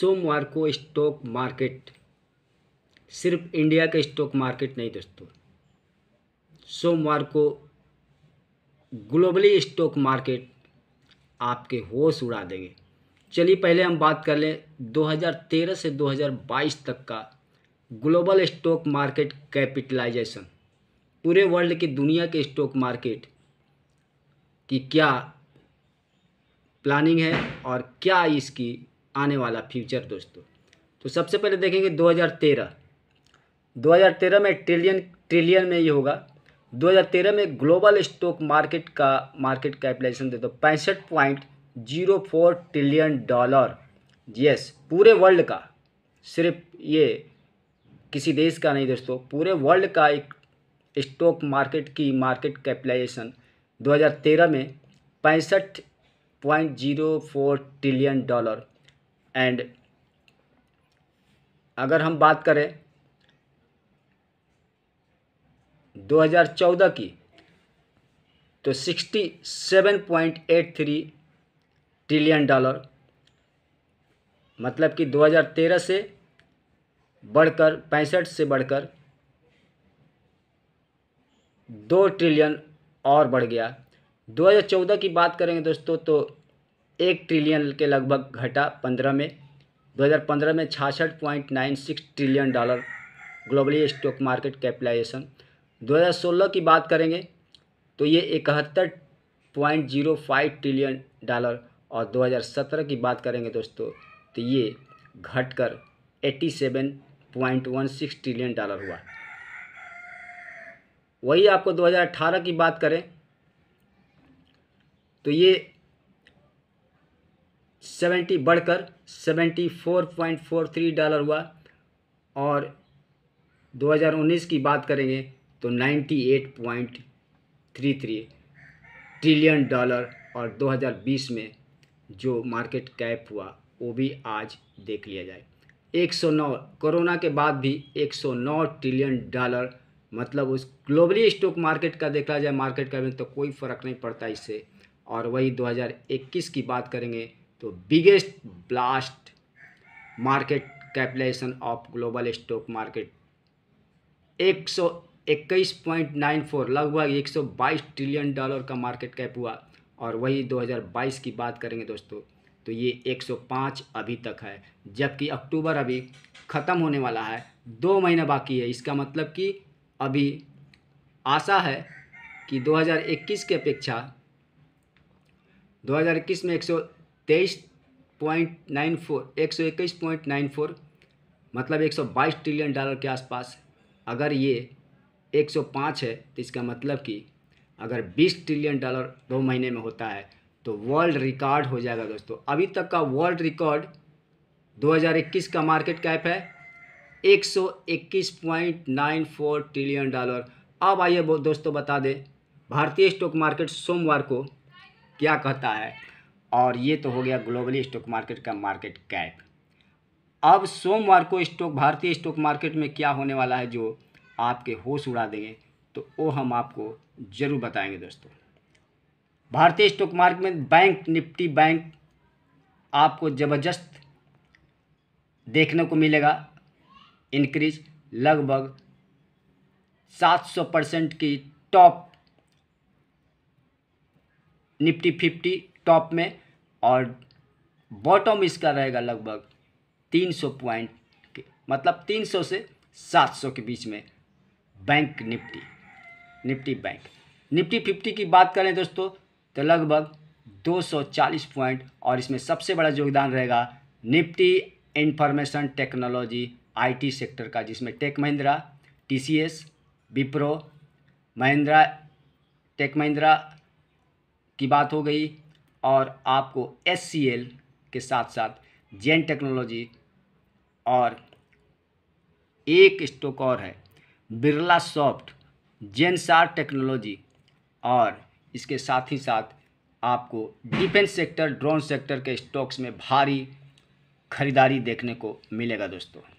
सोमवार को stock market सिर्फ इंडिया के स्टॉक मार्केट नहीं दोस्तों सोमवार को ग्लोबली स्टॉक मार्केट आपके होश उड़ा देंगे चलिए पहले हम बात कर लें 2013 से 2022 तक का ग्लोबल स्टॉक मार्केट कैपिटलाइजेशन पूरे वर्ल्ड की दुनिया के स्टॉक मार्केट की क्या प्लानिंग है और क्या इसकी आने वाला फ्यूचर दोस्तों तो सबसे पहले देखेंगे 2013 2013 में ट्रिलियन ट्रिलियन में ये होगा 2013 में ग्लोबल स्टॉक मार्केट का मार्केट कैपिटलाइजेशन दे दो पैंसठ point zero four trillion dollar yes पूरे वर्ल्ड का सिर्फ ये किसी देश का नहीं दोस्तों पूरे वर्ल्ड का एक स्टॉक मार्केट की मार्केट कैपिटलाइजेशन 2013 में पैंसठ point zero four trillion dollar and अगर हम बात करें 2014 की तो 67.83 ट्रिलियन डॉलर मतलब कि 2013 से बढ़कर पैंसठ से बढ़कर दो ट्रिलियन और बढ़ गया 2014 की बात करेंगे दोस्तों तो एक ट्रिलियन के लगभग घटा पंद्रह में 2015 में छाछठ point nine six trillion dollar globally stock market capitalisation 2016 की बात करेंगे तो ये इकहत्तर point zero five trillion dollar और 2017 की बात करेंगे दोस्तों तो ये घटकर 87.16 ट्रिलियन डॉलर हुआ वही आपको 2018 की बात करें तो ये सेवेंटी बढ़कर seventy four point four three dollar हुआ और 2019 की बात करेंगे तो ninety eight point three three trillion dollar और 2020 में जो मार्केट कैप हुआ वो भी आज देख लिया जाए 109 कोरोना के बाद भी 109 ट्रिलियन डॉलर मतलब उस ग्लोबली स्टॉक मार्केट का देखा जाए मार्केट का में तो कोई फ़र्क नहीं पड़ता इससे और वही 2021 की बात करेंगे तो biggest blast market capitalisation of global stock market एक सौ इक्कीस पॉइंट नाइन फोर लगभग एक सौ बाईस ट्रिलियन डॉलर का मार्केट कैप हुआ और वही दो हज़ार बाईस की बात करेंगे दोस्तों तो ये एक सौ पाँच अभी तक है जबकि अक्टूबर अभी ख़त्म होने वाला है दो महीना बाकी है इसका मतलब कि अभी आशा है कि 2021 की अपेक्षा 2021 में एक तेईस पॉइंट नाइन फोर एक सौ इक्कीस पॉइंट नाइन फोर मतलब एक सौ बाईस ट्रिलियन डॉलर के आसपास अगर ये एक सौ पाँच है तो इसका मतलब कि अगर बीस ट्रिलियन डॉलर दो महीने में होता है तो वर्ल्ड रिकॉर्ड हो जाएगा दोस्तों अभी तक का वर्ल्ड रिकॉर्ड 2021 का मार्केट कैप है 121.94 ट्रिलियन डॉलर अब आइए दोस्तों बता दें भारतीय स्टॉक मार्केट सोमवार को क्या कहता है और ये तो हो गया ग्लोबली स्टॉक मार्केट का मार्केट कैप अब सोमवार को स्टॉक भारतीय स्टॉक मार्केट में क्या होने वाला है जो आपके होश उड़ा देंगे तो वो हम आपको ज़रूर बताएंगे दोस्तों भारतीय स्टॉक मार्केट में बैंक निफ्टी बैंक आपको ज़बरदस्त देखने को मिलेगा इंक्रीज लगभग 700 परसेंट की टॉप निफ्टी फिफ्टी टॉप में और बॉटम इसका रहेगा लगभग 300 पॉइंट के मतलब 300 से 700 के बीच में bank Nifty Nifty bank Nifty fifty की बात करें दोस्तों तो लगभग 240 पॉइंट और इसमें सबसे बड़ा योगदान रहेगा Nifty information technology IT sector का जिसमें Tech Mahindra TCS Wipro Mahindra Tech Mahindra की बात हो गई और आपको एस के साथ साथ जैन टेक्नोलॉजी और एक स्टॉक और है बिरला सॉफ्ट जेनसार टेक्नोलॉजी और इसके साथ ही साथ आपको डिफेंस सेक्टर ड्रोन सेक्टर के स्टॉक्स में भारी खरीदारी देखने को मिलेगा दोस्तों